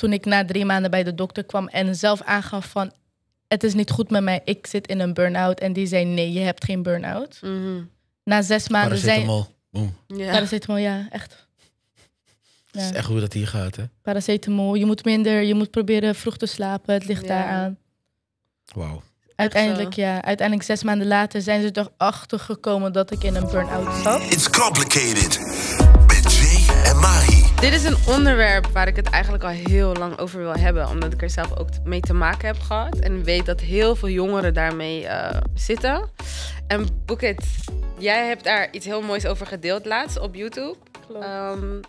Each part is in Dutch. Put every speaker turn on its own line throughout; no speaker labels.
toen ik na drie maanden bij de dokter kwam en zelf aangaf van het is niet goed met mij, ik zit in een burn-out. En die zei nee, je hebt geen burn-out. Mhm. Na zes maanden zijn... Boom. Ja. Paracetamol, ja, echt. Ja. is echt hoe dat hier gaat, hè? Paracetamol, je moet minder, je moet proberen vroeg te slapen, het ligt ja. daaraan.
Wauw. Uiteindelijk,
ja. Uiteindelijk zes maanden later zijn ze toch achtergekomen dat ik in een burn-out
zat. It's complicated. Met Jay en Mahi. Dit is een onderwerp waar ik het eigenlijk al heel lang over wil hebben, omdat ik er zelf ook mee te maken heb gehad en weet dat heel veel jongeren daarmee eh, zitten. En Bookit, jij hebt daar iets heel moois over gedeeld laatst op YouTube. Klopt. Ehm,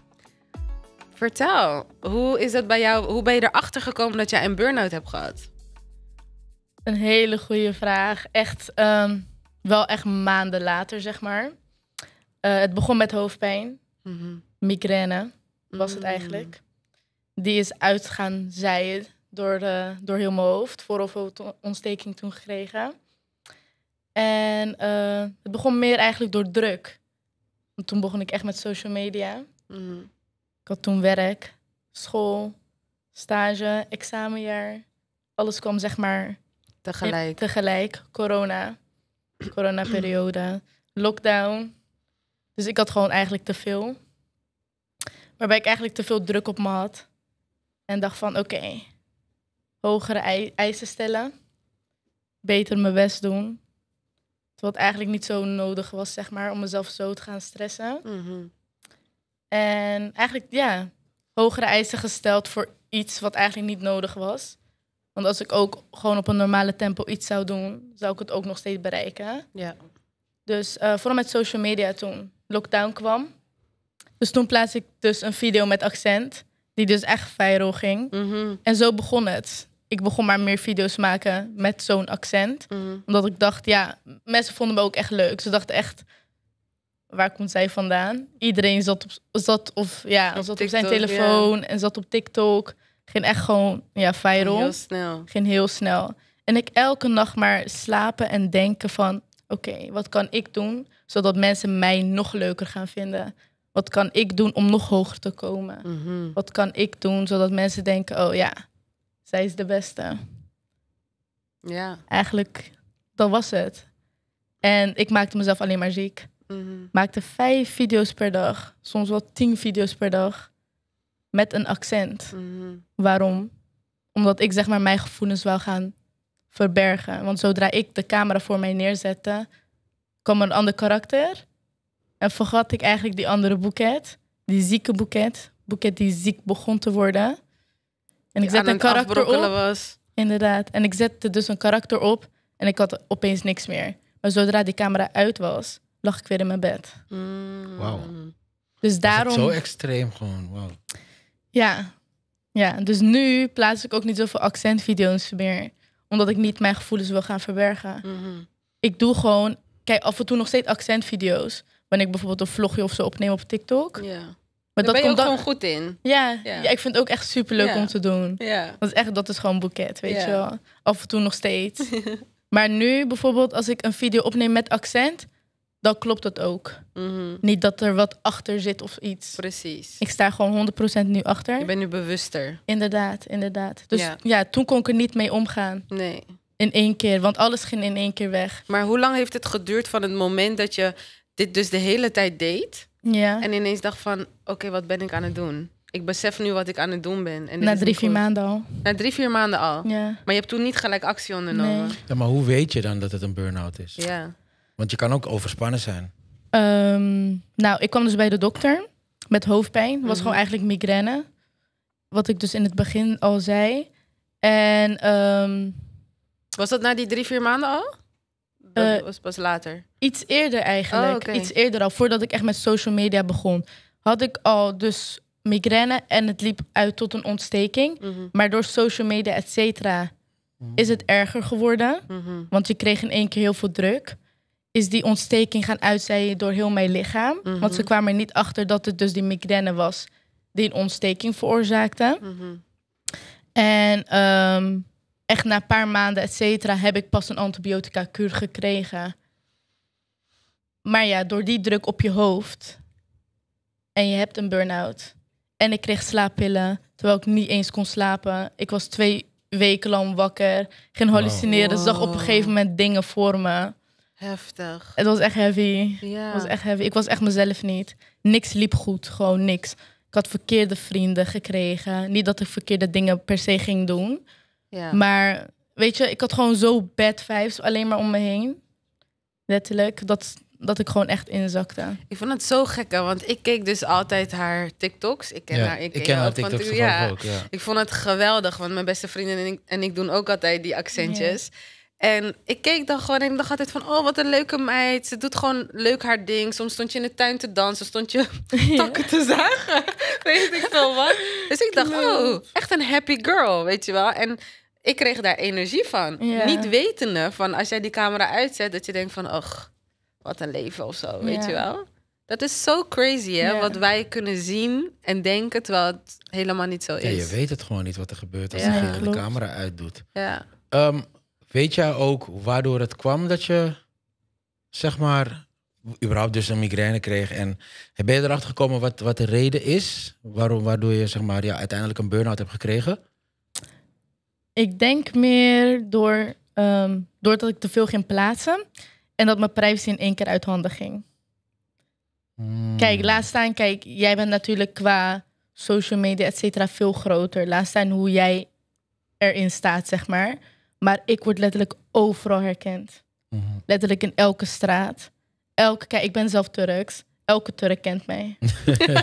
vertel, hoe is dat bij jou? Hoe ben je erachter gekomen dat jij een burn-out hebt gehad? Een hele goede
vraag. Echt ehm, wel echt maanden later, zeg maar. Eh, het begon met hoofdpijn, mhm. migraine was het mm. eigenlijk. Die is uit gaan zeien door, de, door heel mijn hoofd. Voor ontsteking toen gekregen. En eh, het begon meer eigenlijk door druk. Want toen begon ik echt met social media. Mm-hmm. Ik had toen werk, school, stage, examenjaar. Alles kwam zeg maar... Tegelijk. Tegelijk. Corona. Corona periode. Lockdown. Dus ik had gewoon eigenlijk te veel. Waarbij ik eigenlijk te veel druk op me had. En dacht van oké, hogere eisen stellen. Beter mijn best doen. Wat eigenlijk niet zo nodig was, zeg maar, om mezelf zo te gaan stressen. Mhm. En eigenlijk, ja, hogere eisen gesteld voor iets wat eigenlijk niet nodig was. Want als ik ook gewoon op een normale tempo iets zou doen, zou ik het ook nog steeds bereiken. Ja. Dus eh, vooral met social media toen lockdown kwam, dus toen plaats ik dus een video met accent, die dus echt viral ging. Mhm. En zo begon het. Ik begon maar meer video's maken met zo'n accent. Mhm. Omdat ik dacht, ja, mensen vonden me ook echt leuk. Ze dachten echt, waar komt zij vandaan? Iedereen zat op, zat of, ja, op, zat op zijn telefoon en zat op TikTok. Ging echt gewoon ja, viral. Ging heel snel. Ging heel snel. En ik elke nacht maar slapen en denken van... oké, wat kan ik doen zodat mensen mij nog leuker gaan vinden? Wat kan ik doen om nog hoger te komen? Mhm. Wat kan ik doen zodat mensen denken: oh ja, zij is de beste? Ja. Eigenlijk, dat was het. En ik maakte mezelf alleen maar ziek. Mm Maakte vijf video's per dag, soms wel tien video's per dag, met een accent. Mhm. Waarom? Omdat ik zeg maar mijn gevoelens wou gaan verbergen. Want zodra ik de camera voor mij neerzette, kwam een ander karakter. En vergat ik eigenlijk die andere boeket, die zieke boeket. Boeket die ziek begon te worden. En ik zet een karakter op. Was. Inderdaad. En ik zette dus een karakter op en ik had opeens niks meer. Maar zodra die camera uit was, lag ik weer in mijn bed. Mm. Wauw. Dus daarom. Zo
extreem gewoon, wow.
Ja. ja, dus nu plaats ik ook niet zoveel accentvideo's meer. Omdat ik niet mijn gevoelens wil gaan verbergen. Mhm. Ik doe gewoon, kijk, af en toe nog steeds accentvideo's wanneer ik bijvoorbeeld een vlogje of zo opneem op TikTok. Ja. Maar dat komt ook gewoon goed in.
Ja, ik vind het ook echt super leuk om te
doen. Ja. Want echt, dat is gewoon boeket, weet je wel. Af en toe nog steeds. maar nu bijvoorbeeld, als ik een video opneem met accent, dan klopt dat ook. Mm Niet dat er wat achter zit of iets. Precies. Ik sta gewoon 100% nu achter. Je bent nu bewuster. Inderdaad, inderdaad. Dus ja, toen kon ik er niet mee omgaan. Nee in één keer, want alles ging in
één keer weg. Maar hoe lang heeft het geduurd van het moment dat je dit dus de hele tijd deed. Ja. En ineens dacht van, oké, wat ben ik aan het doen? Ik besef nu wat ik aan het doen ben. En Na drie, vier maanden al. Na drie, vier maanden al. Ja. Maar je hebt toen niet gelijk actie ondernomen. Nee.
Ja, maar hoe weet je dan dat het een burn-out is? Ja. Want je kan ook overspannen zijn.
Ehm, nou, ik
kwam dus bij de dokter met hoofdpijn. was mhm. gewoon eigenlijk migraine. Wat ik dus in het begin al zei. En... Ehm, was dat na die drie, vier maanden al?
Dat eh, was pas later?
Iets eerder eigenlijk. Oh, Iets eerder al, voordat ik echt met social media begon. Had ik al dus migraine en het liep uit tot een ontsteking. Mhm. Maar door social media, et cetera, mhm. is het erger geworden. Mhm. Want je kreeg in één keer heel veel druk. Is die ontsteking gaan uitzeien door heel mijn lichaam. Want ze kwamen er niet achter dat het dus die migraine was die een ontsteking veroorzaakte. En ehm, echt na een paar maanden, et cetera, heb ik pas een antibiotica-kuur gekregen. Maar ja, door die druk op je hoofd en je hebt een burn-out. En ik kreeg slaappillen, terwijl ik niet eens kon slapen. Ik was twee weken lang wakker, ging hallucineren, zag op een gegeven moment dingen voor me. Heftig. Het was echt heavy. Ja. Het was echt heavy. Ik was echt mezelf niet. Niks liep goed, gewoon niks. Ik had verkeerde vrienden gekregen. Niet dat ik verkeerde dingen per se ging doen, ja. Maar weet je, ik had gewoon zo bad vibes alleen maar om me heen. Letterlijk, dat, dat ik gewoon echt
inzakte. Ik vond het zo gek, want ik keek dus altijd haar TikToks. Ik ken haar, ik, ken TikToks van, ook. Ja. Ik vond het geweldig, want mijn beste vrienden en ik, en ik doen ook altijd die accentjes. En ik keek dan gewoon en ik dacht altijd van... oh, wat een leuke meid. Ze doet gewoon leuk haar ding. Soms stond je in de tuin te dansen. Stond je takken te zagen. weet ik veel wat. Dus ik dacht, oh, echt een happy girl, weet je wel. En ik kreeg daar energie van. Niet wetende van als jij die camera uitzet, dat je denkt van, och, wat een leven of zo, weet je wel? Dat is zo crazy, hè? Wat wij kunnen zien en denken, terwijl het helemaal niet zo is. Ja, je weet
het gewoon niet wat er gebeurt als je de camera uitdoet. Ja. Ehm, weet jij ook waardoor het kwam dat je, zeg maar, überhaupt dus een migraine kreeg? En ben je erachter gekomen wat, wat de reden is waarom, waardoor je, zeg maar, ja, uiteindelijk een burn-out hebt gekregen?
Ik denk meer door, um, doordat ik te veel ging plaatsen en dat mijn privacy in één keer uit handen ging.
Hmm. Kijk, laat
staan, kijk, jij bent natuurlijk qua social media, et cetera, veel groter. Laat staan hoe jij erin staat, zeg maar. Maar ik word letterlijk overal herkend. Mhm. Letterlijk in elke straat. Elke, kijk, ik ben zelf Turks. Elke Turk kent mij.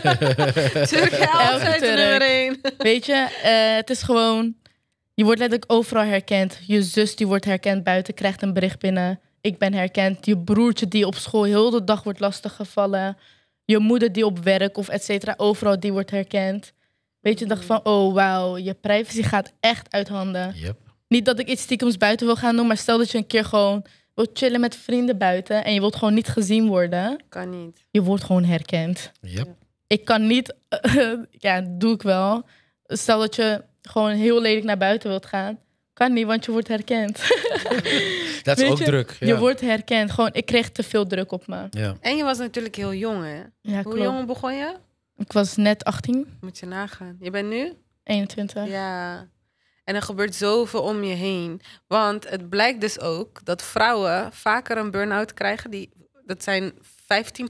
Turk, elke
Weet je, eh, het is gewoon je wordt letterlijk overal herkend. Je zus die wordt herkend buiten, krijgt een bericht binnen. Ik ben herkend. Je broertje die op school heel de dag wordt lastiggevallen. Je moeder die op werk of et cetera, overal die wordt herkend. Weet je, dacht van, oh wauw, je privacy gaat echt uit handen. Yep. Niet dat ik iets stiekems buiten wil gaan doen, maar stel dat je een keer gewoon wilt chillen met vrienden buiten en je wilt gewoon niet gezien worden. Kan niet. Je wordt gewoon herkend. Yep. Ik kan niet, ja, doe ik wel. Stel dat je gewoon heel lelijk naar buiten wilt gaan, kan niet, want je wordt herkend. Dat is ook druk. Je wordt herkend. Gewoon, ik kreeg te veel druk op me. En je was natuurlijk heel jong, hè? Hoe jong begon je? Ik was net
18. Moet je nagaan. Je bent nu? 21. Ja. En er gebeurt zoveel om je heen. Want het blijkt dus ook dat vrouwen vaker een burn-out krijgen. Die, dat zijn 15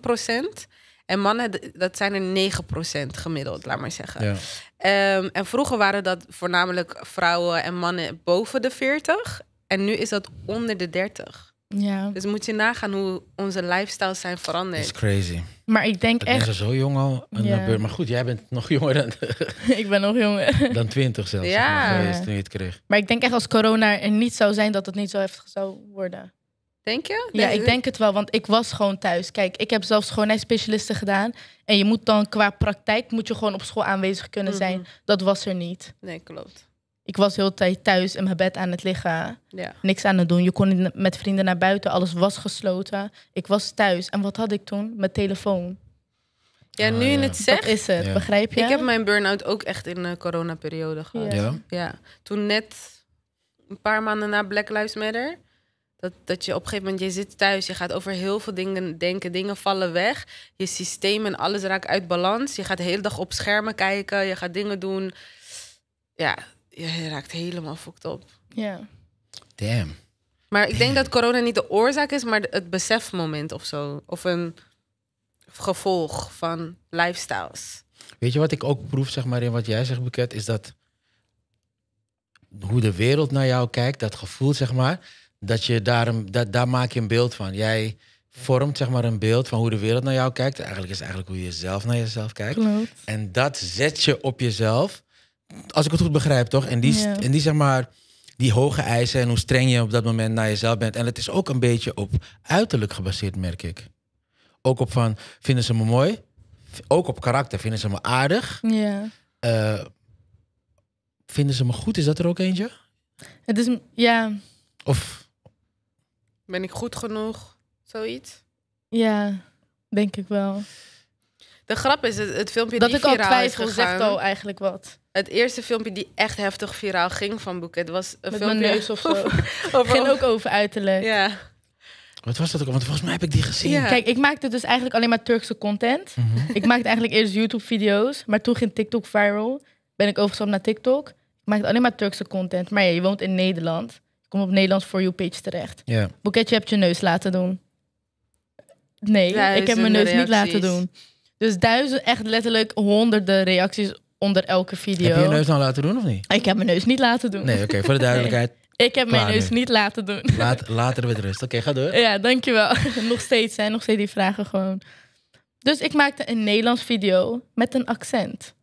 en mannen, dat zijn er 9% gemiddeld, laat maar zeggen. Ehm, en vroeger waren dat voornamelijk vrouwen en mannen boven de 40. En nu is dat onder de 30. Ja. Dus moet je nagaan hoe onze lifestyles zijn veranderd. is crazy. Maar ik denk dat echt...
zo jong al Maar goed, jij bent nog jonger dan...
ik ben nog jonger.
Dan twintig zelfs. Ja. je het kreeg.
Maar ik denk echt als corona er niet zou zijn, dat het niet zo heftig zou worden. Denk je? ja, ik denk het wel, want ik was gewoon thuis. Kijk, ik heb zelfs schoonheidsspecialisten gedaan. En je moet dan qua praktijk, moet je gewoon op school aanwezig kunnen mhm. zijn. Dat was er niet. Nee, klopt. Ik was heel tijd thuis in mijn bed aan het liggen. Ja. Niks aan het doen. Je kon met vrienden naar buiten. Alles was gesloten. Ik was thuis. En wat had ik toen? Mijn telefoon.
Ja, ah, nu in het zegt. Dat is het, begrijp je? Ik heb mijn burn-out ook echt in de eh, coronaperiode gehad. Ja. ja. Toen net een paar maanden na Black Lives Matter dat, dat je op een gegeven moment, je zit thuis, je gaat over heel veel dingen denken, dingen vallen weg. Je systeem en alles raakt uit balans. Je gaat de hele dag op schermen kijken, je gaat dingen doen. Ja, je raakt helemaal fucked op.
Ja.
Damn.
Maar ik denk dat corona niet de oorzaak is, maar het besefmoment of zo. Of een gevolg van lifestyles.
Weet je wat ik ook proef, zeg maar, in wat jij zegt, Buket, is dat hoe de wereld naar jou kijkt, dat gevoel, zeg maar dat je daar, dat, daar maak je een beeld van. Jij vormt zeg maar een beeld van hoe de wereld naar jou kijkt. Eigenlijk is eigenlijk hoe je zelf naar jezelf kijkt. En dat zet je op jezelf. Als ik het goed begrijp, toch? En die, en die zeg maar die hoge eisen en hoe streng je op dat moment naar jezelf bent. En het is ook een beetje op uiterlijk gebaseerd, merk ik. Ook op van, vinden ze me mooi? Ook op karakter, vinden ze me aardig? Ja. Eh, vinden ze me goed? Is dat er ook eentje?
Het is, ja. Of ben ik goed genoeg? Zoiets?
Ja, denk ik wel.
De grap is, het, filmpje dat die ik al twijfel zegt al eigenlijk wat. Het eerste filmpje die echt heftig viraal ging van Boeket was een filmpje mijn neus of zo. over, ging ook over uiterlijk. Ja.
Wat was dat ook? Want volgens mij heb ik die gezien. Kijk, ik
maakte
dus eigenlijk alleen maar Turkse content. Mhm. Ik maakte eigenlijk eerst YouTube-video's, maar toen ging TikTok viral. Ben ik overgestapt naar TikTok. Ik maakte alleen maar Turkse content. Maar ja, je woont in Nederland kom op Nederlands voor you page terecht. Ja. Boeketje heb je neus laten doen. Nee, ik heb mijn neus niet laten doen. Dus duizend, echt letterlijk honderden reacties onder elke video. Heb je je neus
nou laten doen of niet?
Ik heb mijn neus niet laten doen. Nee, oké, voor de duidelijkheid. Ik heb mijn neus niet laten doen.
Laat, later met rust. Oké, ga door.
Ja, dankjewel. nog steeds, zijn nog steeds die vragen gewoon. Dus ik maakte een Nederlands video met een accent. Ik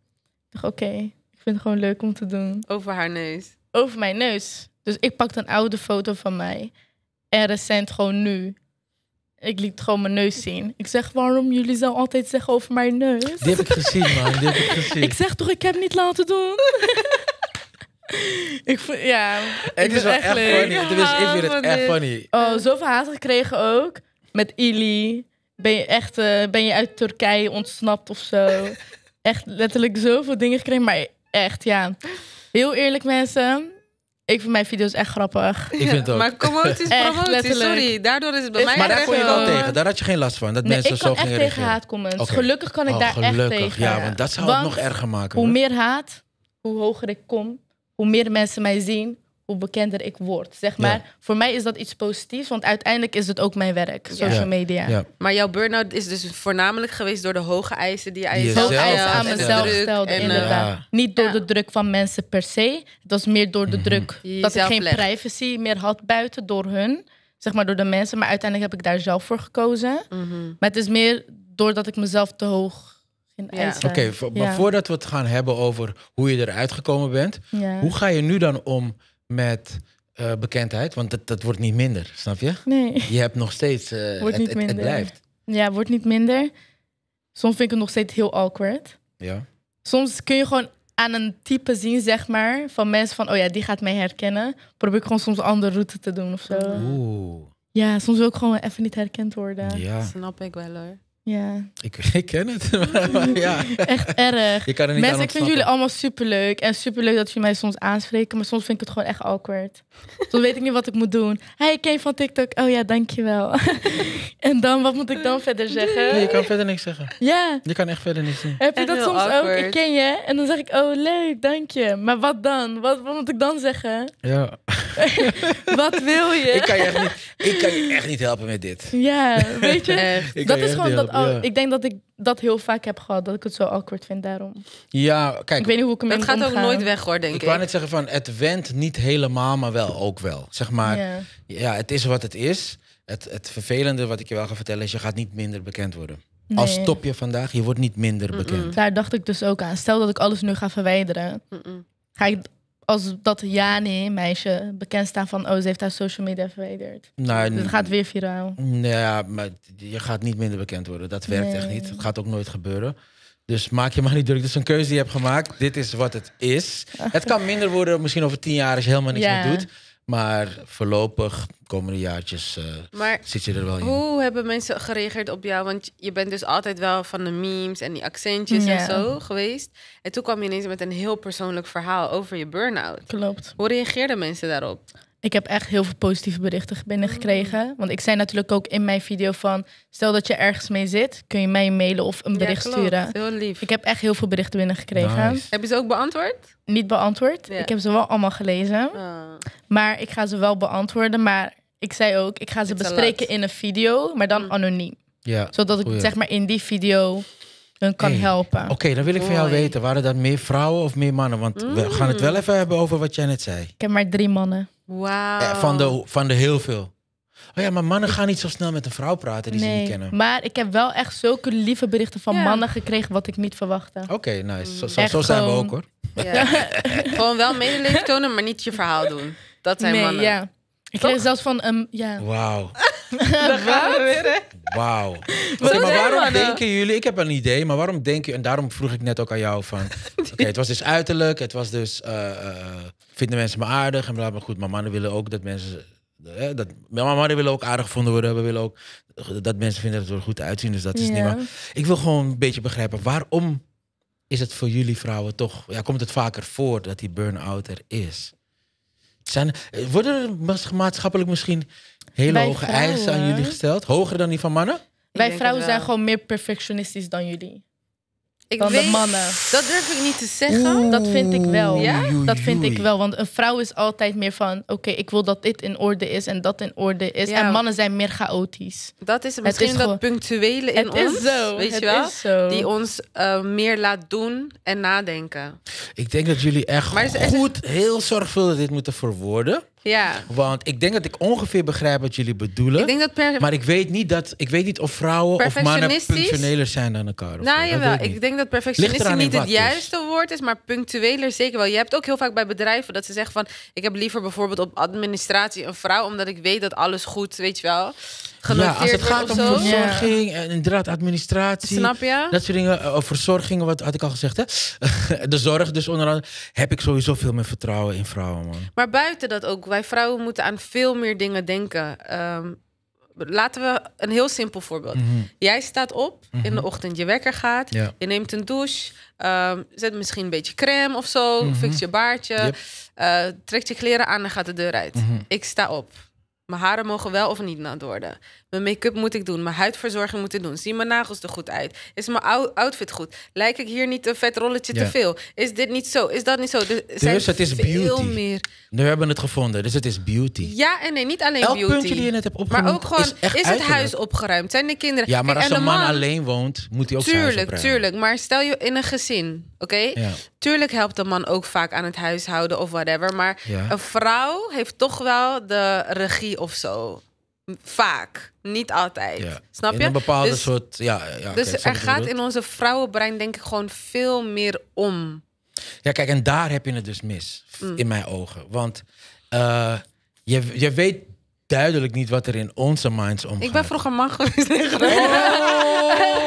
dacht, oké, ik vind het gewoon leuk om te doen. Over haar neus. Over mijn neus. Dus ik pakte een oude foto van mij. En recent gewoon nu. Ik liet gewoon mijn neus zien. Ik zeg, waarom jullie zo altijd zeggen over mijn neus?
Die heb ik gezien, man. dit heb ik gezien. Ik
zeg toch, ik heb niet laten doen. ik vond, ja. Het is wel echt funny. ik vind het echt funny. Oh, zoveel haat gekregen ook. Met Ili. Ben je echt, eh, ben je uit Turkije ontsnapt of zo? echt letterlijk zoveel dingen gekregen. Maar echt, ja. Heel eerlijk, mensen ik vind mijn video's echt grappig. Ik vind het ook. Maar promoties, promoties, sorry.
Daardoor is het bij mij... Maar daar kon je wel tegen.
Daar had je geen last van. Dat mensen zo gingen reageren. ik kan echt tegen haatcomments. Okay. Gelukkig kan ik oh, daar echt tegen. Ja, want dat zou het nog erger maken. hoe meer
haat, hoe hoger ik kom. Hoe meer mensen mij zien, hoe bekender ik word. Zeg maar, voor mij is dat iets positiefs, want uiteindelijk is het ook mijn werk, social media. Maar
jouw burn-out is dus voornamelijk geweest door de hoge eisen die je aan
jezelf aan mezelf stelde, en, eh, Niet door de druk van mensen per se. Het was meer door de mhm. druk dat ik geen privacy meer had buiten door hun, zeg maar door de mensen. Maar uiteindelijk heb ik daar zelf voor gekozen. Mhm. Maar het is meer doordat ik mezelf te hoog
ja. Oké, maar voordat we het gaan hebben over hoe je eruit gekomen bent, hoe ga je nu dan om met eh, bekendheid, want dat, dat wordt niet minder, snap je? Nee. Je hebt nog steeds. Eh, wordt het, niet minder. Het, blijft.
Ja, wordt niet minder. Soms vind ik het nog steeds heel awkward. Ja. Soms kun je gewoon aan een type zien, zeg maar, van mensen van, oh ja, die gaat mij herkennen. Probeer ik gewoon soms een andere route te doen of zo. Oeh. Ja, soms wil ik gewoon even niet herkend worden. Ja.
Dat
snap ik wel hoor.
Ja.
Ik, ik ken het. ja. Echt erg. Mensen, ik vind jullie
allemaal superleuk. En superleuk dat jullie mij soms aanspreken. Maar soms vind ik het gewoon echt awkward. Dan weet ik niet wat ik moet doen. Hey, ik ken je van TikTok. Oh ja, dankjewel. en dan, wat moet ik dan verder zeggen? Nee, je kan
verder niks zeggen. Ja. Je kan echt verder niks zeggen. Heb je dat soms ook? Ik
ken je. En dan zeg ik, oh leuk, dank je. Maar wat dan? Wat, wat moet ik dan zeggen?
Ja. wat wil je? Ik kan je, echt niet, ik kan je echt niet helpen met dit. Ja, weet je? Echt. Dat is gewoon dat Oh, ik
denk dat ik dat heel vaak heb gehad, dat ik het zo awkward vind daarom.
Ja, kijk. Ik weet niet hoe ik hem Het gaat omgaan. ook nooit weg hoor, denk ik. Ik wou net zeggen van, het went niet helemaal, maar wel ook wel. Zeg maar, ja, het is wat het is. Het, het vervelende wat ik je wel ga vertellen is, je gaat niet minder bekend worden. Als stop je vandaag, je wordt niet minder bekend.
Daar dacht ik dus ook aan. Stel dat ik alles nu ga verwijderen. ga ik als dat ja, nee, meisje bekend staan van... oh, ze heeft haar social media verwijderd.
Nou, het gaat weer viraal. Nou ja, maar je gaat niet minder bekend worden. Dat werkt echt niet. Het gaat ook nooit gebeuren. Dus maak je maar niet druk. Dit is een keuze die je hebt gemaakt. Dit is wat het is. Het kan minder worden, misschien over tien jaar als je helemaal niks meer doet. Maar voorlopig, komende jaartjes, uh, zit je er wel in. Hoe
hebben mensen gereageerd op jou? Want je bent dus altijd wel van de memes en die accentjes en zo geweest. En toen kwam je ineens met een heel persoonlijk verhaal over je burn-out. Klopt. Hoe reageerden mensen daarop?
Ik heb echt heel veel positieve berichten binnengekregen. Mm. Want ik zei natuurlijk ook in mijn video van... stel dat je ergens mee zit, kun je mij mailen of een bericht sturen. Heel lief. Ik heb echt heel veel berichten binnengekregen. Nice.
Heb je ze ook beantwoord?
Niet beantwoord. Ik heb ze wel allemaal gelezen. Ah. Maar ik ga ze wel beantwoorden. Maar ik zei ook, ik ga ze bespreken in een video, maar dan mm. anoniem. Zodat ik zeg maar in die video
hun kan helpen. Oké, dan wil ik van jou weten, waren dat meer vrouwen of meer mannen? Want we mm. gaan het wel even hebben over wat jij net zei. Ik
heb maar drie mannen. Wauw. van,
de, van de heel veel. Oh ja, maar mannen gaan niet zo snel met een vrouw praten die ze niet kennen.
Maar ik heb wel echt zulke lieve berichten van mannen gekregen wat ik niet verwachtte. Oké, nice. Zo, zo, zijn we ook hoor.
Ja. Gewoon wel medeleven tonen, maar niet je verhaal doen. Dat zijn nee, mannen. ja. Ik kreeg zelfs van een ehm, ja. Wauw.
Wauw. maar waarom denken jullie, ik heb een idee, maar waarom denken jullie? en daarom vroeg ik net ook aan jou van, oké, het was dus uiterlijk, het was dus eh, eh, vinden mensen me aardig en bla maar goed. Maar mannen willen ook dat mensen. Hè, dat, maar mannen willen ook aardig gevonden worden. We willen ook dat mensen vinden dat we er goed uitzien. Dus dat is niet maar. Ik wil gewoon een beetje begrijpen waarom is het voor jullie vrouwen toch. Ja, komt het vaker voor dat die burn-out er is? Zijn, worden er maatschappelijk misschien hele hoge eisen aan jullie gesteld? Hoger dan die van mannen? Wij vrouwen zijn
gewoon meer perfectionistisch dan jullie. Ik van de mannen. Dat durf ik niet te zeggen. dat vind ik wel. Ja? Dat vind ik wel. Want een vrouw is altijd meer van: oké, ik wil dat dit in orde is en dat in orde is. Ja. En mannen zijn meer chaotisch.
Dat is misschien is dat punctuele in het ons. Is zo. Weet je wel? Is zo. Die ons eh, meer laat doen en nadenken.
Ik denk dat jullie echt maar goed, heel zorgvuldig dit moeten verwoorden. Ja. Want ik denk dat ik ongeveer begrijp wat jullie bedoelen. Ik denk dat Maar ik weet niet, dat, ik weet niet of vrouwen of mannen punctueler zijn dan elkaar. Nou ja ik, ik, denk dat perfectionistisch niet het dus. juiste
woord is, maar punctueler zeker wel. Je hebt ook heel vaak bij bedrijven dat ze zeggen van... ik heb liever bijvoorbeeld op administratie een vrouw... omdat ik weet dat alles goed, weet je wel ja, als het gaat om verzorging
en inderdaad administratie. Snap je? Dat soort dingen. Eh, of wat had ik al gezegd, hè? de zorg dus onder andere. Heb ik sowieso veel meer vertrouwen in vrouwen, man.
Maar buiten dat ook. Wij vrouwen moeten aan veel meer dingen denken. Ehm, laten we een heel simpel voorbeeld. Mhm. Jij staat op in de mhm. ochtend, je wekker gaat, je neemt een douche, ehm, zet misschien een beetje crème of zo, mm fix mhm. je baardje, yep. Eh, trekt je kleren aan en gaat de deur uit. Ik sta op. Mijn haren mogen wel of niet nat worden. Mijn make-up moet ik doen. Mijn huidverzorging moet ik doen. Zien mijn nagels er goed uit? Is mijn outfit goed? Lijk ik hier niet een vet rolletje te veel? Is dit niet zo? Is dat niet zo? dus het is veel beauty. Meer.
We hebben het gevonden. Dus het is beauty.
Ja en nee, niet alleen Elk beauty. puntje die je hebt Maar ook gewoon, is, het huis opgeruimd? Zijn de kinderen... Ja, maar als een man,
alleen woont, moet hij ook tuurlijk, zijn Tuurlijk, tuurlijk.
Maar stel je in een gezin, oké? Tuurlijk helpt de man ook vaak aan het huishouden of whatever. Maar een vrouw heeft toch wel de regie of zo. Vaak, niet altijd. Snap je? In een bepaalde dus,
soort. Ja, ja, dus er gaat in
onze vrouwenbrein, denk ik, gewoon veel meer om.
Ja, kijk, en daar heb je het dus mis, mm. in mijn ogen. Want eh, je, je weet duidelijk niet wat er in onze minds omgaat.
Ik ben vroeger man geweest. Oh!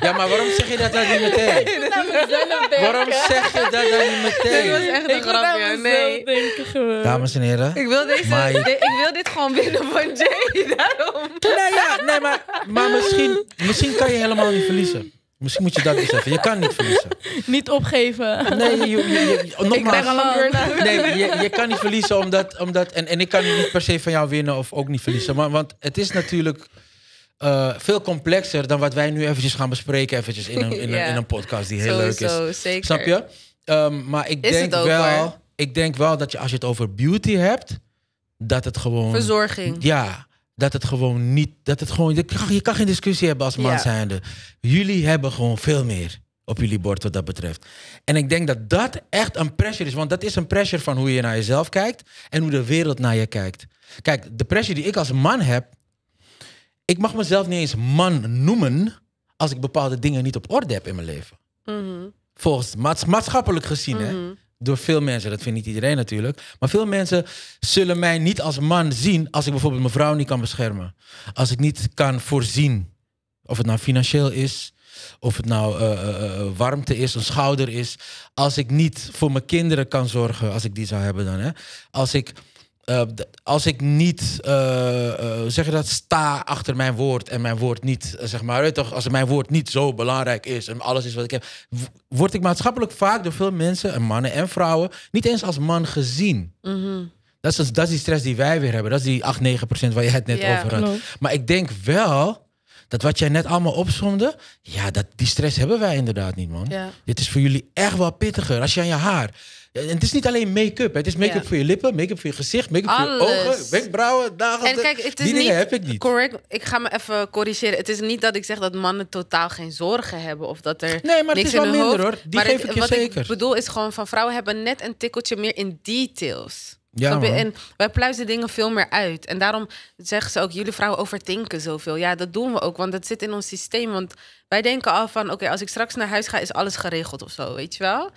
Ja, maar waarom zeg je dat dan niet meteen?
Nou, waarom zeg je dat dan niet meteen? Dit was echt een grapje. Nee. Dames en heren. Ik wil, deze, ik wil dit gewoon winnen van Jay. Daarom.
Nee, ja, nee maar, maar misschien, misschien kan je helemaal niet verliezen. Misschien moet je dat eens even. Je kan niet verliezen. Niet opgeven. Nee, je, je, je- nogmaals. Nee, je, je kan niet verliezen omdat... omdat en, en ik kan niet per se van jou winnen of ook niet verliezen. Maar, want het is natuurlijk... Eh, veel complexer dan wat wij nu eventjes gaan bespreken eventjes in een, in, een, in een, podcast die heel leuk is. Zeker. Snap je? Ehm, maar ik denk, wel, ik denk wel dat je als je het over beauty hebt, dat het gewoon... Verzorging. Ja, dat het gewoon niet... Dat het gewoon, je, kan, geen discussie hebben als man ja. zijnde. Jullie hebben gewoon veel meer op jullie bord wat dat betreft. En ik denk dat dat echt een pressure is. Want dat is een pressure van hoe je naar jezelf kijkt en hoe de wereld naar je kijkt. Kijk, de pressure die ik als man heb, ik mag mezelf niet eens man noemen als ik bepaalde dingen niet op orde heb in mijn leven. Mhm. Volgens maatschappelijk gezien, mhm. door veel mensen, dat vindt niet iedereen natuurlijk. Maar veel mensen zullen mij niet als man zien als ik bijvoorbeeld mijn vrouw niet kan beschermen. Als ik niet kan voorzien. Of het nou financieel is, of het nou eh, eh, eh, warmte is, een schouder is. Als ik niet voor mijn kinderen kan zorgen, als ik die zou hebben dan. Hè? Als ik eh, als ik niet, uh, zeg je dat, sta achter mijn woord en mijn woord niet, zeg maar, toch, als mijn woord niet zo belangrijk is en alles is wat ik heb, word ik maatschappelijk vaak door veel mensen, en mannen en vrouwen, niet eens als man gezien. Mhm. dat, is, dus, dat is die stress die wij weer hebben. Dat is die 8, 9 procent waar je het net over had. Maar ik denk wel dat wat jij net allemaal opzomde, ja, dat, die stress hebben wij inderdaad niet, man. Dit is voor jullie echt wel pittiger. Als je aan je haar en het is niet alleen make-up. Het is make-up voor je lippen, make-up voor je gezicht, make-up voor je ogen, wenkbrauwen, dagen. En kijk, het is die dingen heb ik niet.
Correct. Ik ga me even corrigeren. Het is niet dat ik zeg dat mannen totaal geen zorgen hebben of dat er nee, maar niks het is wel minder hoor. Die maar geef ik, je wat zeker. Ik bedoel is gewoon van vrouwen hebben net een tikkeltje meer in details. Ja, en wij pluizen dingen veel meer uit. En daarom zeggen ze ook, jullie vrouwen overdenken zoveel. Ja, dat doen we ook, want dat zit in ons systeem. Want wij denken al van, oké, als ik straks naar huis ga, is alles geregeld of zo, weet je wel?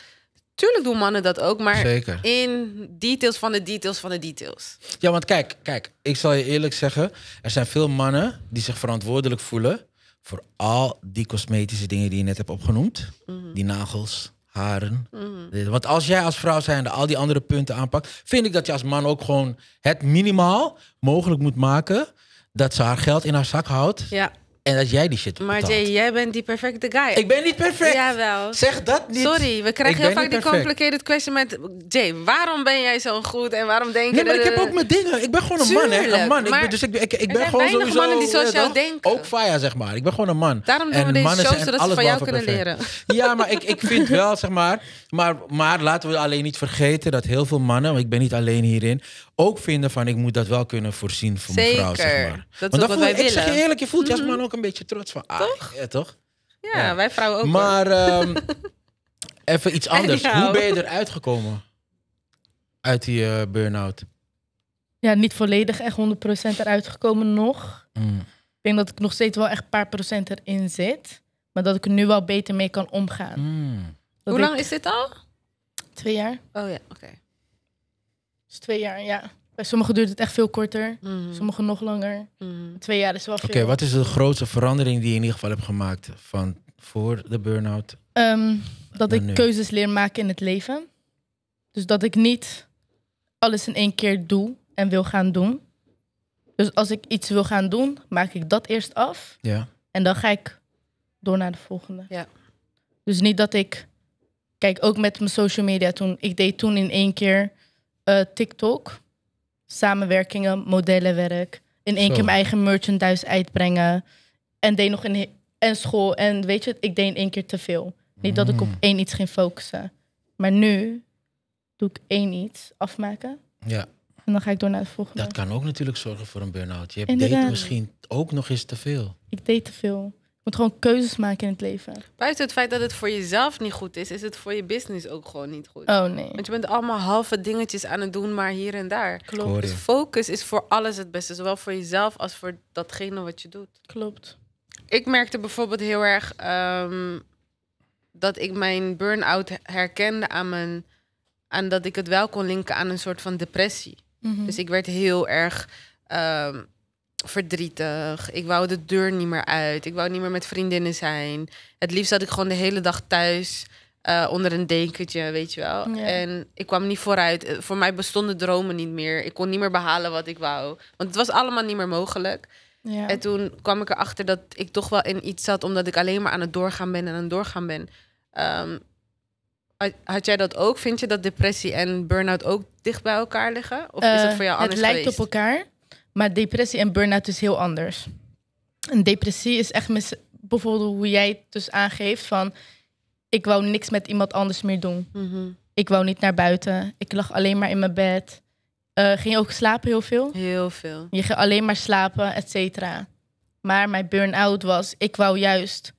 Tuurlijk doen mannen dat ook, maar in details van de details van de details.
Ja, want kijk, kijk, ik zal je eerlijk zeggen, er zijn veel mannen die zich verantwoordelijk voelen voor al die cosmetische dingen die je net hebt opgenoemd. Mhm. Die nagels, haren. Mhm. Want als jij als vrouw zijnde al die andere punten aanpakt, vind ik dat je als man ook gewoon het minimaal mogelijk moet maken dat ze haar geld in haar zak houdt. Ja. En dat jij die shit betaalt. Maar Jay,
jij bent die perfecte guy. Ik ben niet perfect. Jawel. Zeg dat niet. Sorry, we krijgen heel vaak die complicated question met... Jay, waarom ben jij zo goed en waarom denk je... Nee, maar ik heb ook
mijn dingen. Ik ben gewoon een man, hè. Een man. Ik ben, dus ik, ik, ik ben gewoon sowieso... mannen die zoals jou denken. Ook Faya, zeg maar. Ik ben gewoon een man. Daarom doen we deze show, zodat ze van jou kunnen leren. Ja, maar ik, ik vind wel, zeg maar, maar... Maar laten we alleen niet vergeten dat heel veel mannen... want ik ben niet alleen hierin ook vinden van ik moet dat wel kunnen voorzien voor mijn vrouw. Zeg maar. Dat Want is wat wij ik willen. zeg je eerlijk, je voelt mm je als mhm. man ook een beetje trots van. Ah, toch? Ja, toch? Ja, wij vrouwen ook. Maar ehm, even iets anders. Hoe ben je eruit gekomen? Uit die uh, burn-out?
Ja, niet volledig echt 100% eruit gekomen nog.
Mm. Ik
denk dat ik nog steeds wel echt een paar procent erin zit. Maar dat ik er nu wel beter mee kan omgaan. Mm. Hoe lang is
dit al? Twee jaar. Oh ja, oké
twee jaar, ja. Bij sommigen duurt het echt veel korter, mhm. sommigen nog langer. Mhm. Twee jaar is wel veel. Oké, okay, wat is de
grootste verandering die je in ieder geval hebt gemaakt van voor de burn-out? Ehm, dat ik keuzes
leer maken in het leven. Dus dat ik niet alles in één keer doe en wil gaan doen. Dus als ik iets wil gaan doen, maak ik dat eerst af. Ja. En dan ga ik door naar de volgende. Ja. Dus niet dat ik. Kijk, ook met mijn social media toen. Ik deed toen in één keer eh, TikTok, samenwerkingen, modellenwerk. In één keer mijn eigen merchandise uitbrengen. En deed nog in en school. En weet je, ik deed in één keer te veel. Niet dat ik op mm. één iets ging focussen. Maar nu doe ik één iets afmaken. Ja. En dan ga ik door naar het volgende. Dat
kan ook natuurlijk zorgen voor een burn-out. Je hebt deed misschien ook nog eens te veel.
Ik deed te veel moet gewoon keuzes maken in het leven.
Buiten het feit dat het voor jezelf niet goed is, is het voor je business ook gewoon niet goed. Oh nee. Want je bent allemaal halve dingetjes aan het doen, maar hier en daar. Klopt. Dus focus is voor alles het beste, zowel voor jezelf als voor datgene wat je doet. Klopt. Ik merkte bijvoorbeeld heel erg ehm, dat ik mijn burn-out herkende aan mijn. aan dat ik het wel kon linken aan een soort van depressie. Mhm. Dus ik werd heel erg. Ehm, verdrietig. Ik wou de deur niet meer uit. Ik wou niet meer met vriendinnen zijn. Het liefst zat ik gewoon de hele dag thuis. Uh, onder een dekentje, weet je wel. En ik kwam niet vooruit. Eh, voor mij bestonden dromen niet meer. Ik kon niet meer behalen wat ik wou. Want het was allemaal niet meer mogelijk. Ja. En toen kwam ik erachter dat ik toch wel in iets zat, omdat ik alleen maar aan het doorgaan ben en aan het doorgaan ben. Ehm, had jij dat ook? Vind je dat depressie en burn-out ook dicht bij elkaar liggen? Of is dat eh, voor jou anders Het lijkt op
elkaar. Maar depressie en burn-out is heel anders. Een depressie is echt mis, bijvoorbeeld hoe jij het dus aangeeft van... ik wou niks met iemand anders meer doen. Mhm. Ik wou niet naar buiten. Ik lag alleen maar in mijn bed. Eh, ging je ook slapen heel veel? Heel veel. Je ging alleen maar slapen, et cetera. Maar mijn burn-out was, ik wou juist...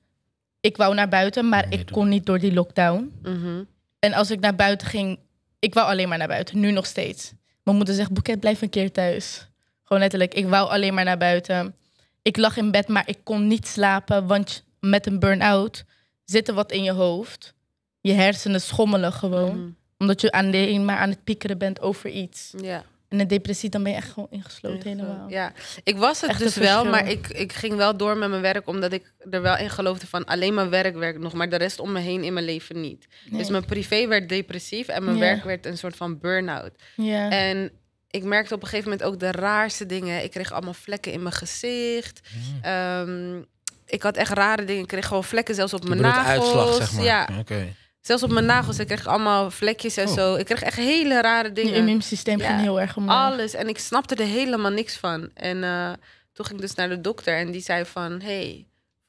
Ik wou naar buiten, maar ik kon niet door die lockdown. Mhm. En als ik naar buiten ging, ik wou alleen maar naar buiten. Nu nog steeds. Mijn moeder zegt, Boeket, blijf een keer thuis. Gewoon letterlijk, ik wou alleen maar naar buiten. Ik lag in bed, maar ik kon niet slapen, want met een burn-out zit er wat in je hoofd. Je hersenen schommelen gewoon. Mhm. Omdat je alleen maar aan het piekeren bent
over iets. Ja.
En de depressie, dan ben je echt gewoon ingesloten helemaal.
Ja, ik was het dus wel, maar ik, ik ging wel door met mijn werk... omdat ik er wel in geloofde van alleen mijn werk werkt nog... maar de rest om me heen in mijn leven niet. Dus mijn privé werd depressief en mijn werk werd een soort van burn-out. Ja. En ik merkte op een gegeven moment ook de raarste dingen. Ik kreeg allemaal vlekken in mijn gezicht. Mm. Ehm, ik had echt rare dingen. Ik kreeg gewoon vlekken zelfs op mijn nagels. Uitslag, zeg maar. Ja. Oké. Zelfs op mijn nagels, ik kreeg allemaal vlekjes en oh. zo. Ik kreeg echt hele rare dingen. Je immuunsysteem ging heel erg omlaag. Alles. En ik snapte er helemaal niks van. En eh, toen ging ik dus naar de dokter en die zei van... hey,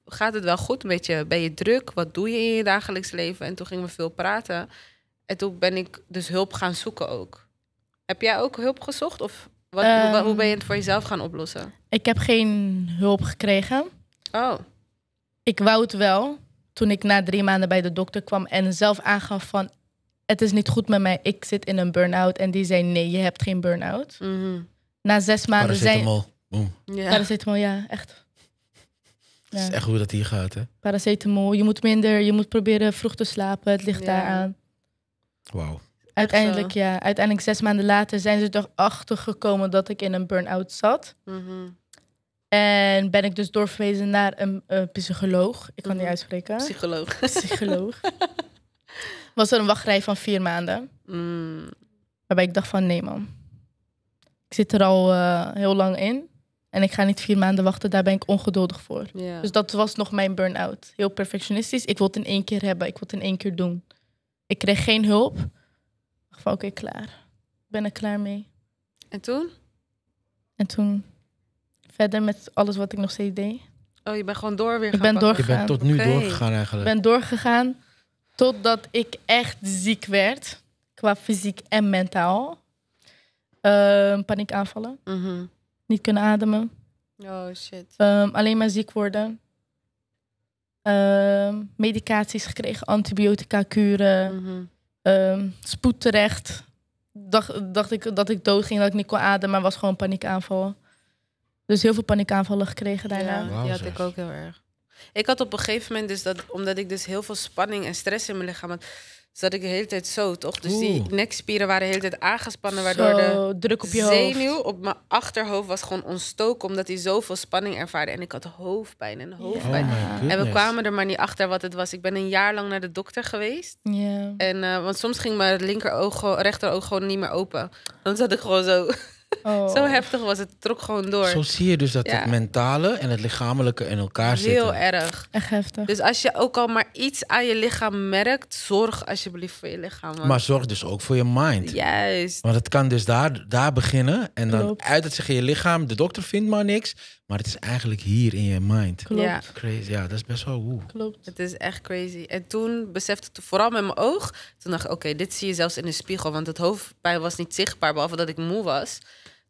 gaat het wel goed met je? Ben je druk? Wat doe je in je dagelijks leven? En toen gingen we veel praten. En toen ben ik dus hulp gaan zoeken ook. Heb jij ook hulp gezocht? Of wat, hoe, ben je het voor jezelf gaan oplossen?
Ik heb geen hulp gekregen. Oh. Ik wou het wel. Toen ik na drie maanden bij de dokter kwam en zelf aangaf van... het is niet goed met mij, ik zit in een burn-out. En die zei, nee, je hebt geen burn-out. Mhm. Na zes maanden zijn... Boom. Ja. Paracetamol, ja, echt. Het is echt hoe dat hier gaat, hè? Paracetamol, je moet minder, je moet proberen vroeg te slapen, het ligt ja. daaraan.
Wauw. Uiteindelijk,
ja. Uiteindelijk zes maanden later zijn ze erachter gekomen dat ik in een burn-out zat. Mhm. En ben ik dus doorverwezen naar een eh, psycholoog. Ik kan mm niet mhm. uitspreken. Psycholoog. Psycholoog. Was er een wachtrij van vier maanden. Mm. Waarbij ik dacht van, nee man. Ik zit er al eh, heel lang in. En ik ga niet vier maanden wachten, daar ben ik ongeduldig voor. Dus dat was nog mijn burn-out. Heel perfectionistisch. Ik wil het in één keer hebben, ik wil het in één keer doen. Ik kreeg geen hulp van oké, klaar. Ben ik klaar mee. En toen? En toen verder met alles wat ik nog steeds deed. Oh, je bent gewoon door weer gaan. Ik ben doorgegaan. Je bent tot nu doorgegaan eigenlijk. Ik ben doorgegaan totdat ik echt ziek werd. Qua fysiek en mentaal. Ehm, paniek aanvallen. Mhm. Niet kunnen ademen.
Oh shit.
Ehm, alleen maar ziek worden. Um, medicaties gekregen, antibiotica kuren. Mhm um, spoed terecht. Dacht, dacht ik dat ik dood ging, dat ik niet kon ademen, maar was gewoon paniekaanval. Dus heel veel paniekaanvallen gekregen daarna. Ja, die had ik
ook heel erg. Ik had op een gegeven moment dus dat, omdat ik dus heel veel spanning en stress in mijn lichaam had zat ik de hele tijd zo, toch? Dus die nekspieren waren de hele tijd aangespannen, waardoor de druk op je zenuw op mijn achterhoofd was gewoon ontstoken, omdat hij zoveel spanning ervaarde. En ik had hoofdpijn en hoofdpijn. Oh en we kwamen er maar niet achter wat het was. Ik ben een jaar lang naar de dokter geweest. En, eh, want soms ging mijn linker oog, rechter rechteroog gewoon niet meer open. Dan zat ik gewoon zo Oh. Zo heftig was het. trok gewoon door. Zo zie je dus dat het
mentale en het lichamelijke in elkaar zitten. Heel
erg. Echt heftig. Dus als je ook al maar iets aan je lichaam merkt, zorg alsjeblieft voor je lichaam. Maar
zorg dus ook voor je mind. Juist. Want het kan dus daar, daar beginnen en dan uit het zich in je lichaam. De dokter vindt maar niks. Maar het is eigenlijk hier in je mind. Klopt. Ja. Crazy. Ja, dat is best wel woe.
Klopt. Het is echt crazy. En toen besefte ik vooral met mijn oog. Toen dacht ik, oké, dit zie je zelfs in de spiegel. Want het hoofdpijn was niet zichtbaar, behalve dat ik moe was.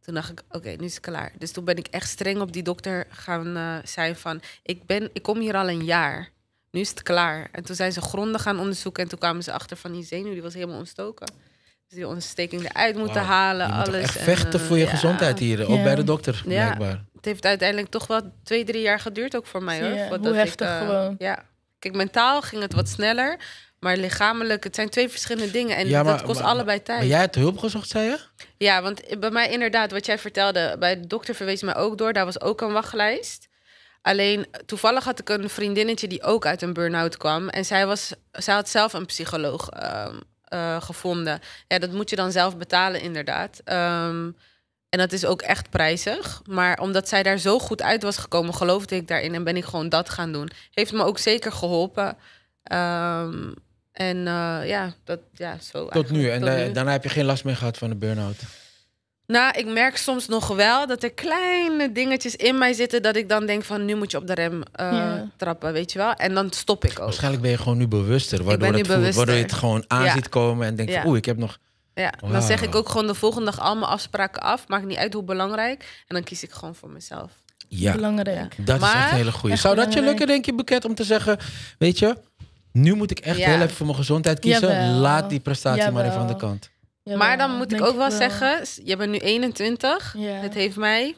Toen dacht ik, oké, nu is het klaar. Dus toen ben ik echt streng op die dokter gaan eh, zijn van... Ik, ben, ik kom hier al een jaar. Nu is het klaar. En toen zijn ze gronden gaan onderzoeken. En toen kwamen ze achter van die zenuw, die was helemaal ontstoken. Dus die ontsteking eruit moeten halen, alles. Echt vechten voor je eh, gezondheid hier, ook bij de dokter, blijkbaar. Het heeft uiteindelijk toch wel twee, drie jaar geduurd ook voor mij, hoor. hoe heftig eh, gewoon. Ja. Kijk, mentaal ging het wat sneller. Maar lichamelijk, het zijn twee verschillende dingen. En dat kost allebei tijd. Maar jij
hebt hulp gezocht, zei je?
Ja, want bij mij inderdaad, wat jij vertelde... bij de dokter verwees mij ook door. Daar was ook een wachtlijst. Alleen, toevallig had ik een vriendinnetje die ook uit een burn-out kwam. En zij, was, zij had zelf een psycholoog ehm, eh, gevonden. Ja, dat moet je dan zelf betalen, inderdaad. Ehm, en dat is ook echt prijzig. Maar omdat zij daar zo goed uit was gekomen, geloofde ik daarin en ben ik gewoon dat gaan doen. Heeft me ook zeker geholpen. Ehm, en eh, ja, dat, ja, zo. Tot nu. En dan daarna
heb je geen last meer gehad van de burn-out?
Nou, ik merk soms nog wel dat er kleine dingetjes in mij zitten dat ik dan denk van nu moet je op de rem eh, trappen, weet je wel? En dan stop ik ook. Waarschijnlijk
ben je gewoon nu bewuster, waardoor, het waardoor je het gewoon aan ziet komen en denkt ja. oeh, ik heb nog... Ja, dan zeg ik
ook gewoon de volgende dag al mijn afspraken af, maakt niet uit hoe belangrijk. En dan kies ik gewoon voor mezelf.
Ja, dat is echt een hele goede. Zou dat je lukken, denk je, Buket, om te zeggen, weet je, nu moet ik echt heel even voor mijn gezondheid kiezen. Laat die prestatie maar even aan de kant.
Maar dan moet ik ook wel, zeggen, je bent nu 21. Het heeft mij...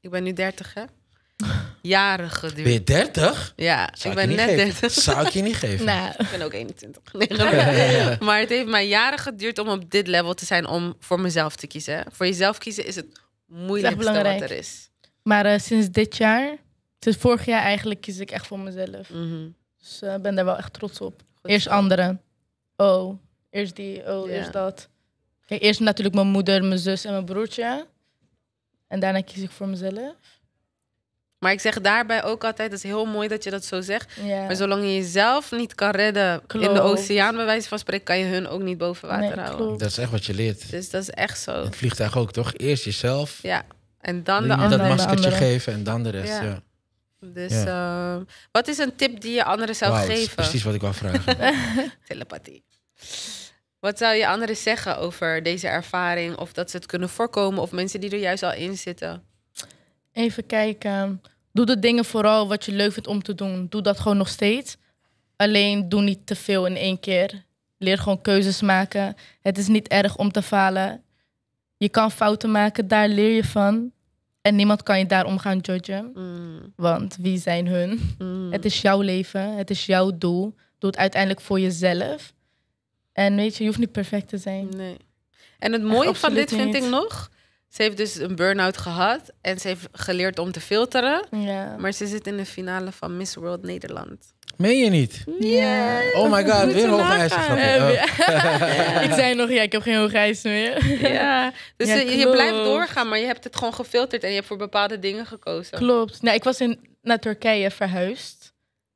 Ik ben nu 30, hè? Jaren geduurd. Ben je 30? Ja, ik ben net 30. Zou ik je niet geven? Nee. Nou. Ik ben ook 21. Maar het heeft mij jaren geduurd om op dit level te zijn om voor mezelf te kiezen. Voor jezelf kiezen is het moeilijkste wat er is.
Maar eh, sinds dit jaar dus vorig jaar eigenlijk kies ik echt voor mezelf. Mm Dus eh, ik ben daar wel echt trots op. Eerst anderen. Oh, eerst die, oh, eerst dat. Kijk, eerst natuurlijk mijn moeder, mijn zus en mijn broertje. En daarna kies ik voor mezelf.
Maar ik zeg daarbij ook altijd, het is heel mooi dat je dat zo zegt. Maar zolang je jezelf niet kan redden in de oceaan, bij wijze van spreken, kan je hun ook niet boven water houden. Dat
is echt wat je leert. Dus
dat is echt zo. In het
vliegtuig ook, toch? Eerst jezelf.
Ja. En dan de, anderen. En Dat maskertje geven en dan de rest. ja. Dus eh, wat is een tip die je anderen zou geven? Precies wat ik wou vragen. Telepathie. Wat zou je anderen zeggen over deze ervaring? Of dat ze het kunnen voorkomen? Of mensen die er juist al in zitten?
Even kijken. Doe de dingen vooral wat je leuk vindt om te doen. Doe dat gewoon nog steeds. Alleen doe niet te veel in één keer. Leer gewoon keuzes maken. Het is niet erg om te falen. Je kan fouten maken, daar leer je van. En niemand kan je daarom gaan judgen. Mm. Want wie zijn hun? Mm. Het is jouw leven, het is jouw doel. Doe het uiteindelijk voor jezelf. En weet je, je hoeft niet perfect te zijn. Nee.
En het mooie van dit vind ik nog. Ze heeft dus een burn-out gehad en ze heeft geleerd om te filteren. Ja. Maar ze zit in de finale van Miss World Nederland.
Meen je niet?
Ja.
Oh my god, weer een oh. ik
zei nog, ja, ik heb geen hoge meer. ja. Dus eh, je, blijft doorgaan, maar je hebt het gewoon gefilterd en je hebt voor bepaalde dingen gekozen. Klopt.
Nou, ik was in, naar Turkije verhuisd.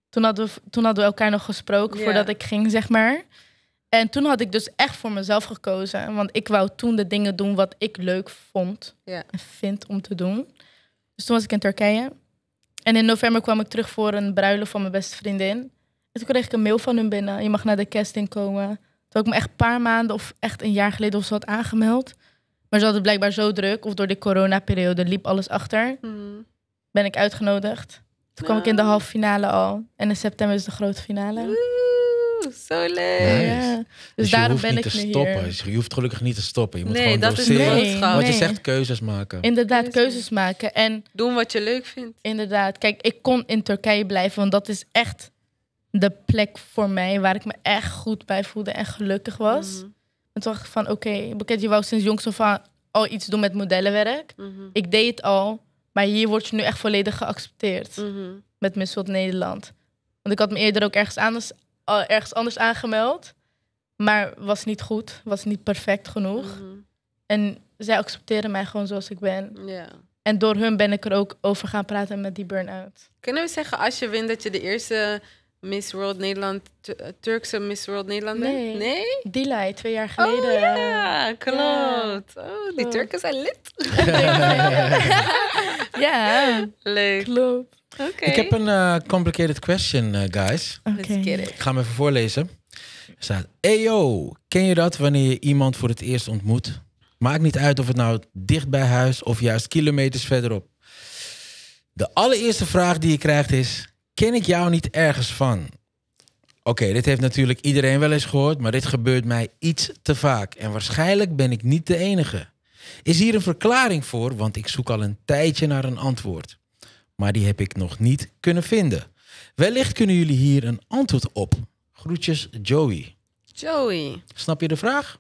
Toen hadden, we, toen hadden we elkaar nog gesproken voordat ik ging, zeg maar. En toen had ik dus echt voor mezelf gekozen. Want ik wou toen de dingen doen wat ik leuk vond ja. en vind om te doen. Dus toen was ik in Turkije. En in november kwam ik terug voor een bruiloft van mijn beste vriendin. En toen kreeg ik een mail van hun binnen. Je mag naar de casting komen. Toen ik me echt een paar maanden of echt een jaar geleden of zo had aangemeld. Maar ze hadden blijkbaar zo druk. Of door de coronaperiode liep alles achter. Hmm. Ben ik uitgenodigd. Toen kwam ik in de halve finale al. En in september is de grote finale
zo leuk. Dus, dus daarom ben ik Hier. Dus
je hoeft gelukkig niet te stoppen. Je moet nee, gewoon doseren. nee, Wat je zegt, keuzes maken. Inderdaad,
keuzes maken. En Doen wat je leuk vindt. Inderdaad. Kijk, ik kon in Turkije blijven, want dat is echt de plek voor mij waar ik me echt goed bij voelde en gelukkig was. En mhm. toen dacht ik van, oké, okay, je wou sinds jongs af al iets doen met modellenwerk. Mhm. Ik deed het al, maar hier word je nu echt volledig geaccepteerd. Mhm. Met Miss World Nederland. Want ik had me eerder ook ergens anders ergens anders aangemeld. Maar was niet goed, was niet perfect genoeg. Mhm. En zij accepteren mij gewoon zoals ik ben. En door hun ben ik er ook over gaan praten met die burn-out.
Kunnen we zeggen, als je wint, dat je de eerste Miss World Nederland, eh, Turkse Miss World Nederland bent? Nee. nee? Dilay, twee jaar geleden. Oh ja, klopt. Oh, die Turken zijn lid. Ja. Leuk. Klopt. Ik heb
een eh, complicated question, eh, guys. Ik ga hem even voorlezen. Er staat, eyo, ken je dat wanneer je iemand voor het eerst ontmoet? Maakt niet uit of het nou dicht bij huis of juist kilometers verderop. De allereerste vraag die je krijgt is, ken ik jou niet ergens van? Oké, dit heeft natuurlijk iedereen wel eens gehoord, maar dit gebeurt mij iets te vaak. En waarschijnlijk ben ik niet de enige. Is hier een verklaring voor, want ik zoek al een tijdje naar een antwoord. Maar die heb ik nog niet kunnen vinden. Wellicht kunnen jullie hier een antwoord op. Groetjes, Joey.
Joey.
Snap je de vraag?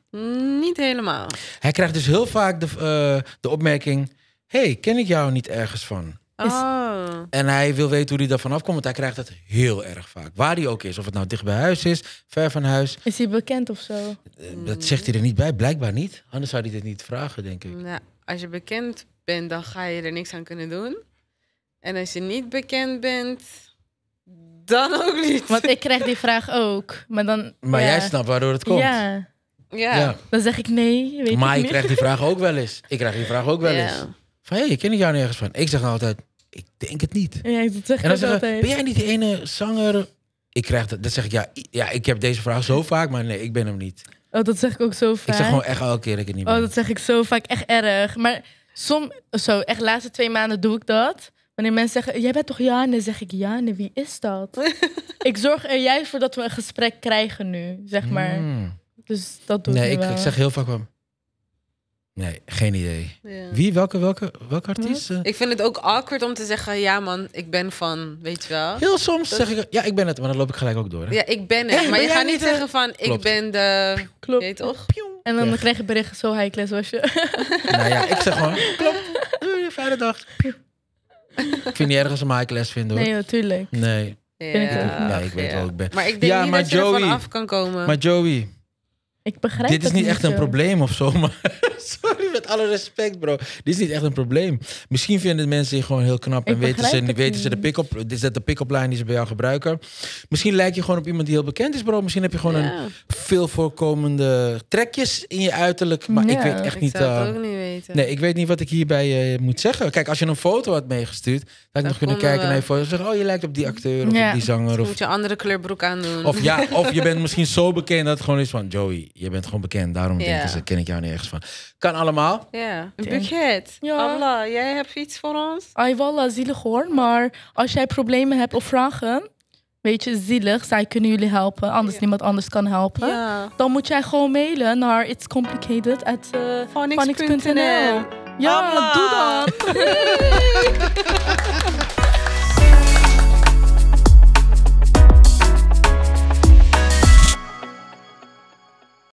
Niet helemaal.
Hij krijgt dus heel vaak de, eh, de opmerking: hey, ken ik jou niet ergens van?
Oh.
En hij wil weten hoe hij daarvan afkomt, want hij krijgt dat heel erg vaak. Waar hij ook is, of het nou dicht bij huis is, ver van huis.
Is hij bekend of zo?
Eh, dat zegt hij er niet bij, blijkbaar niet. Anders zou hij dit niet vragen, denk ik.
Nou, als je bekend bent, dan ga je er niks aan kunnen doen. En als je niet bekend bent, dan ook niet. Want ik
krijg die vraag ook. Maar, dan, maar jij snapt waardoor het komt. Ja. Ja. Dan zeg ik
nee. Weet maar ik krijgt die vraag ook wel eens. Ik krijg die vraag ook wel eens. Van hé, hey, ken ik jou nergens van? Ik zeg altijd: ik denk het niet. En, ben jij niet de ene zanger? Ik krijg dat, dat zeg ik, ja, ja, ik heb deze vraag zo vaak, maar nee, ik ben hem niet. Oh, dat zeg ik ook zo vaak. Ik zeg gewoon echt elke keer dat ik het niet oh, ben. Oh,
dat zeg ik zo vaak, echt erg. Maar som, zo, echt laatste twee maanden doe ik dat. Wanneer mensen zeggen, jij bent toch Janne Zeg ik, Janne wie is dat? ik zorg er juist voor dat we een gesprek krijgen nu, zeg maar. Hmm. Dus dat doe ik Nee, ik zeg
heel vaak wel, Nee, geen idee. Wie, welke, welke, welke hm? artiest? Eh?
Ik vind het ook awkward om te zeggen, ja man, ik ben van, weet je wel. Heel soms zeg
ik, ja, ik ben het, maar dan loop ik gelijk ook door. Hè? Ja,
ik ben het, maar je gaat niet eh? zeggen van, ik ben de... Klopt. toch? En dan krijg je bericht, zo high class was je.
Nou ja, ik zeg gewoon, klopt,
doei, fijne dag.
ik vind niet erg als een high class vinden hoor. Nee, natuurlijk. Nee. Ja, nee, ik weet wel, ik ben. Maar ik denk niet dat je Joey, ervan af kan komen. Maar Joey...
Ik begrijp Dit is niet echt een
probleem of zo, maar alle respect, bro. Dit is niet echt een probleem. Misschien vinden mensen je gewoon heel knap en weten ze, weten ze de pick-up. Dit is de pick-up line die ze bij jou gebruiken. Misschien lijk je gewoon op iemand die heel bekend is, bro. Misschien heb je gewoon een veel voorkomende trekjes in je uiterlijk. Maar ik weet echt ik niet. Zou het eh, ook niet weten. Nee, ik weet niet wat ik hierbij eh, moet zeggen. Kijk, als je een foto had meegestuurd, dan had ik nog kunnen kijken naar je foto. En zeggen, oh, je lijkt op die acteur of die zanger. Dus of moet
je andere kleurbroek aandoen. Of ja, of je bent
misschien zo bekend dat het gewoon is van Joey, je bent gewoon bekend. Daarom denken ze, ken ik jou niet ergens van. Kan allemaal.
Ja, een budget. Ja. jij hebt iets voor ons?
Ay, wallah, zielig hoor. Maar als jij problemen hebt of vragen, weet je, zielig, zij kunnen jullie helpen, anders niemand anders kan helpen. Dan moet jij gewoon mailen naar itscomplicated@phonics.nl. Eh, uh,
ja, doe dat.